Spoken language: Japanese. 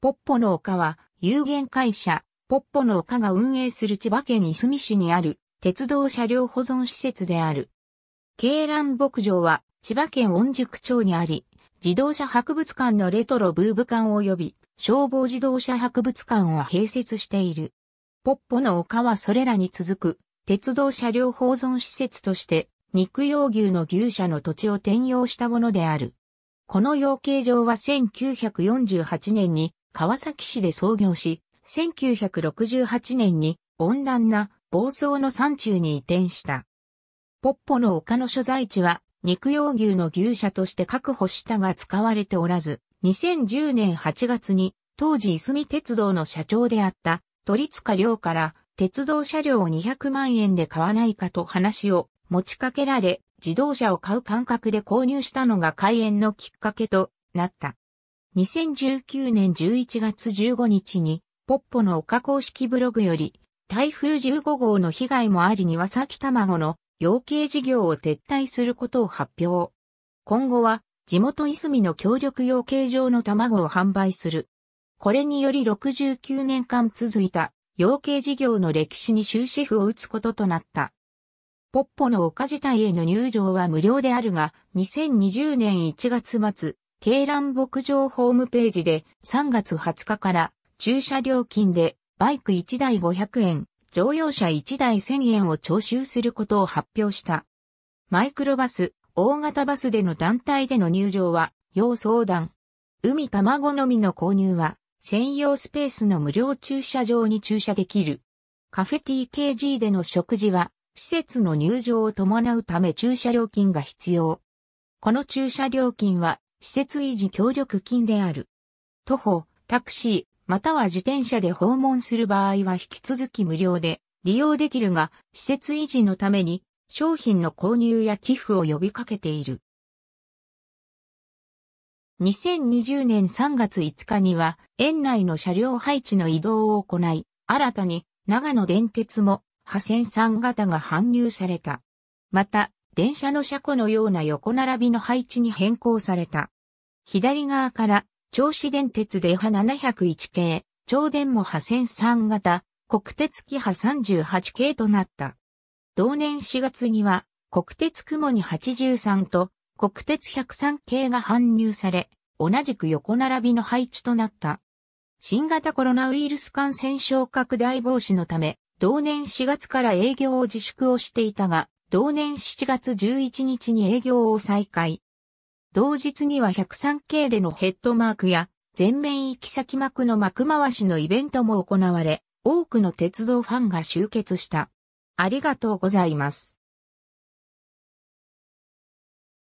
ポッポの丘は、有限会社、ポッポの丘が運営する千葉県いすみ市にある、鉄道車両保存施設である。京蘭牧場は、千葉県御宿町にあり、自動車博物館のレトロブーブ館及び、消防自動車博物館を併設している。ポッポの丘はそれらに続く、鉄道車両保存施設として、肉用牛の牛舎の土地を転用したものである。この養鶏場は1948年に川崎市で創業し、1968年に温暖な房総の山中に移転した。ポッポの丘の所在地は肉用牛の牛舎として確保したが使われておらず、2010年8月に当時いすみ鉄道の社長であった鳥塚亮から鉄道車両を200万円で買わないかと話を持ちかけられ自動車を買う感覚で購入したのが開園のきっかけとなった。2019年11月15日に、ポッポの丘公式ブログより、台風15号の被害もあり庭先卵の養鶏事業を撤退することを発表。今後は、地元いすみの協力養鶏場の卵を販売する。これにより69年間続いた養鶏事業の歴史に終止符を打つこととなった。ポッポの丘自体への入場は無料であるが、2020年1月末、ラン牧場ホームページで3月20日から駐車料金でバイク1台500円、乗用車1台1000円を徴収することを発表した。マイクロバス、大型バスでの団体での入場は要相談。海卵のみの購入は専用スペースの無料駐車場に駐車できる。カフェ TKG での食事は施設の入場を伴うため駐車料金が必要。この駐車料金は施設維持協力金である。徒歩、タクシー、または自転車で訪問する場合は引き続き無料で利用できるが、施設維持のために商品の購入や寄付を呼びかけている。2020年3月5日には、園内の車両配置の移動を行い、新たに長野電鉄も、破線3型が搬入された。また、電車の車庫のような横並びの配置に変更された。左側から、銚子電鉄で波701系、超電も破1003型、国鉄機ハ38系となった。同年4月には、国鉄雲に83と、国鉄103系が搬入され、同じく横並びの配置となった。新型コロナウイルス感染症拡大防止のため、同年4月から営業を自粛をしていたが、同年7月11日に営業を再開。同日には 103K でのヘッドマークや全面行き先幕の幕回しのイベントも行われ、多くの鉄道ファンが集結した。ありがとうございます。